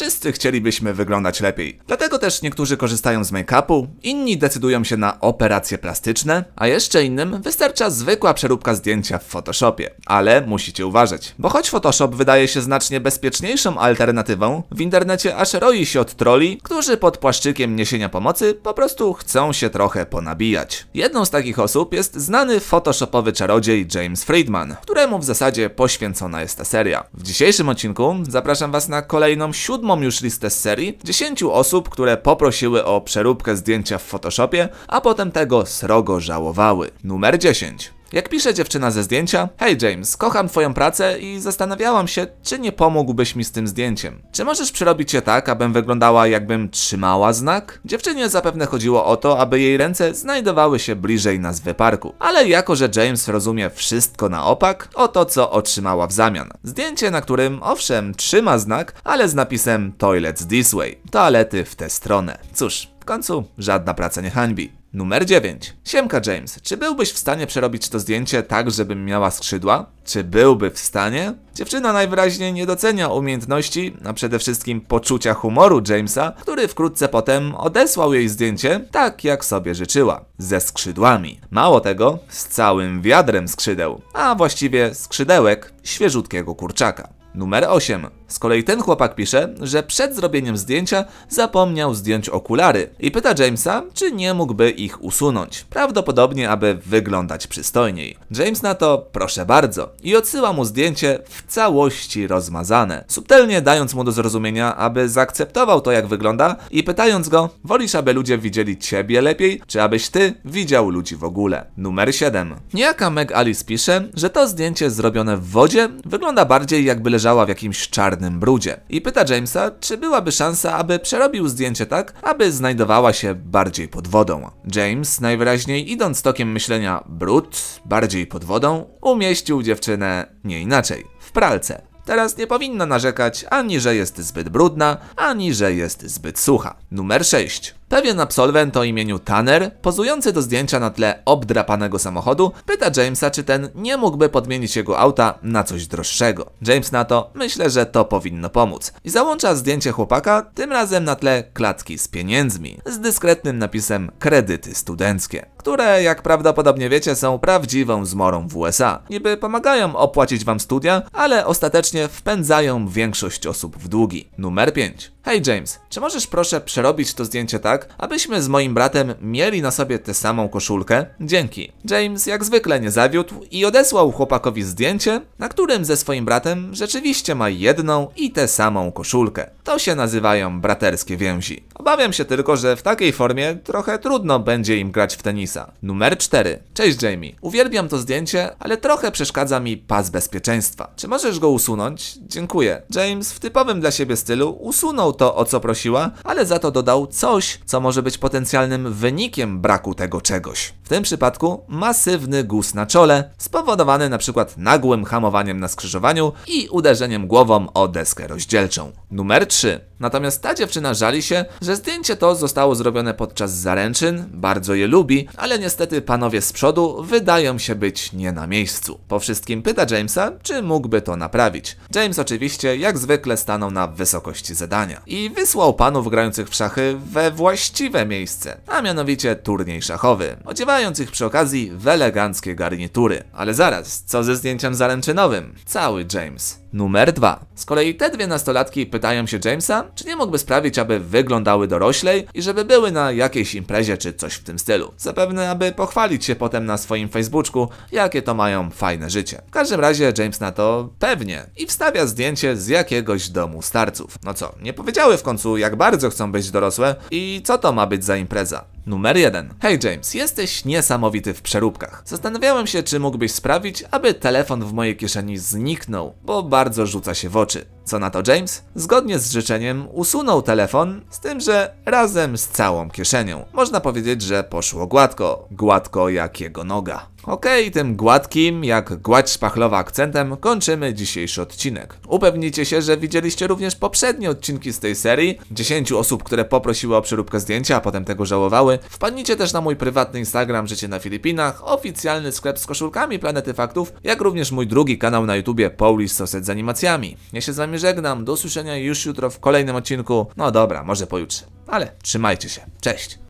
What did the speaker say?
Wszyscy chcielibyśmy wyglądać lepiej. Dlatego też niektórzy korzystają z make-upu, inni decydują się na operacje plastyczne, a jeszcze innym wystarcza zwykła przeróbka zdjęcia w Photoshopie. Ale musicie uważać, bo choć Photoshop wydaje się znacznie bezpieczniejszą alternatywą, w internecie aż roi się od troli, którzy pod płaszczykiem niesienia pomocy po prostu chcą się trochę ponabijać. Jedną z takich osób jest znany photoshopowy czarodziej James Friedman, któremu w zasadzie poświęcona jest ta seria. W dzisiejszym odcinku zapraszam Was na kolejną siódmą mam już listę z serii 10 osób, które poprosiły o przeróbkę zdjęcia w Photoshopie, a potem tego srogo żałowały. Numer 10. Jak pisze dziewczyna ze zdjęcia, Hej James, kocham twoją pracę i zastanawiałam się, czy nie pomógłbyś mi z tym zdjęciem. Czy możesz przerobić je tak, abym wyglądała jakbym trzymała znak? Dziewczynie zapewne chodziło o to, aby jej ręce znajdowały się bliżej nazwy parku. Ale jako, że James rozumie wszystko na opak, oto co otrzymała w zamian. Zdjęcie, na którym owszem trzyma znak, ale z napisem Toilets this way. Toalety w tę stronę. Cóż, w końcu żadna praca nie hańbi. Numer 9. Siemka James, czy byłbyś w stanie przerobić to zdjęcie tak, żebym miała skrzydła? Czy byłby w stanie? Dziewczyna najwyraźniej nie docenia umiejętności, a przede wszystkim poczucia humoru Jamesa, który wkrótce potem odesłał jej zdjęcie tak, jak sobie życzyła. Ze skrzydłami. Mało tego, z całym wiadrem skrzydeł, a właściwie skrzydełek świeżutkiego kurczaka. Numer 8. Z kolei ten chłopak pisze, że przed zrobieniem zdjęcia zapomniał zdjąć okulary i pyta Jamesa, czy nie mógłby ich usunąć. Prawdopodobnie, aby wyglądać przystojniej. James na to proszę bardzo i odsyła mu zdjęcie w całości rozmazane, subtelnie dając mu do zrozumienia, aby zaakceptował to, jak wygląda i pytając go, wolisz, aby ludzie widzieli ciebie lepiej, czy abyś ty widział ludzi w ogóle. Numer 7. Niejaka Meg Alice pisze, że to zdjęcie zrobione w wodzie wygląda bardziej jakby leżała w jakimś czarnym brudzie i pyta Jamesa, czy byłaby szansa, aby przerobił zdjęcie tak, aby znajdowała się bardziej pod wodą. James, najwyraźniej idąc tokiem myślenia brud, bardziej pod wodą, umieścił dziewczynę nie inaczej, w pralce. Teraz nie powinna narzekać ani, że jest zbyt brudna, ani, że jest zbyt sucha. Numer 6. Pewien absolwent o imieniu Tanner, pozujący do zdjęcia na tle obdrapanego samochodu, pyta Jamesa, czy ten nie mógłby podmienić jego auta na coś droższego. James na to, myślę, że to powinno pomóc. I załącza zdjęcie chłopaka, tym razem na tle klatki z pieniędzmi, z dyskretnym napisem kredyty studenckie, które, jak prawdopodobnie wiecie, są prawdziwą zmorą w USA. Niby pomagają opłacić wam studia, ale ostatecznie wpędzają większość osób w długi. Numer 5. Hej James, czy możesz proszę przerobić to zdjęcie tak, abyśmy z moim bratem mieli na sobie tę samą koszulkę? Dzięki. James jak zwykle nie zawiódł i odesłał chłopakowi zdjęcie, na którym ze swoim bratem rzeczywiście ma jedną i tę samą koszulkę. To się nazywają braterskie więzi. Obawiam się tylko, że w takiej formie trochę trudno będzie im grać w tenisa. Numer 4. Cześć Jamie. Uwielbiam to zdjęcie, ale trochę przeszkadza mi pas bezpieczeństwa. Czy możesz go usunąć? Dziękuję. James w typowym dla siebie stylu usunął to, o co prosiła, ale za to dodał coś, co może być potencjalnym wynikiem braku tego czegoś tym przypadku masywny guz na czole, spowodowany np. nagłym hamowaniem na skrzyżowaniu i uderzeniem głową o deskę rozdzielczą. Numer 3. Natomiast ta dziewczyna żali się, że zdjęcie to zostało zrobione podczas zaręczyn, bardzo je lubi, ale niestety panowie z przodu wydają się być nie na miejscu. Po wszystkim pyta Jamesa, czy mógłby to naprawić. James oczywiście jak zwykle stanął na wysokości zadania i wysłał panów grających w szachy we właściwe miejsce, a mianowicie turniej szachowy, odziewając ich przy okazji w eleganckie garnitury. Ale zaraz, co ze zdjęciem zaręczynowym? Cały James. Numer 2. Z kolei te dwie nastolatki pytają się Jamesa, czy nie mógłby sprawić, aby wyglądały doroślej i żeby były na jakiejś imprezie czy coś w tym stylu. Zapewne, aby pochwalić się potem na swoim Facebooku, jakie to mają fajne życie. W każdym razie James na to pewnie i wstawia zdjęcie z jakiegoś domu starców. No co, nie powiedziały w końcu, jak bardzo chcą być dorosłe i co to ma być za impreza. Numer 1. Hey James, jesteś niesamowity w przeróbkach. Zastanawiałem się, czy mógłbyś sprawić, aby telefon w mojej kieszeni zniknął, bo bardzo bardzo rzuca się w oczy. Co na to James, zgodnie z życzeniem, usunął telefon, z tym, że razem z całą kieszenią. Można powiedzieć, że poszło gładko. Gładko jak jego noga. Okej, okay, tym gładkim, jak gładź szpachlowa akcentem, kończymy dzisiejszy odcinek. Upewnijcie się, że widzieliście również poprzednie odcinki z tej serii. 10 osób, które poprosiły o przeróbkę zdjęcia, a potem tego żałowały. Wpadnijcie też na mój prywatny Instagram Życie na Filipinach, oficjalny sklep z koszulkami Planety Faktów, jak również mój drugi kanał na YouTubie Polish Sausage z animacjami. Ja się z wami żegnam, do usłyszenia już jutro w kolejnym odcinku. No dobra, może pojutrze. Ale trzymajcie się. Cześć!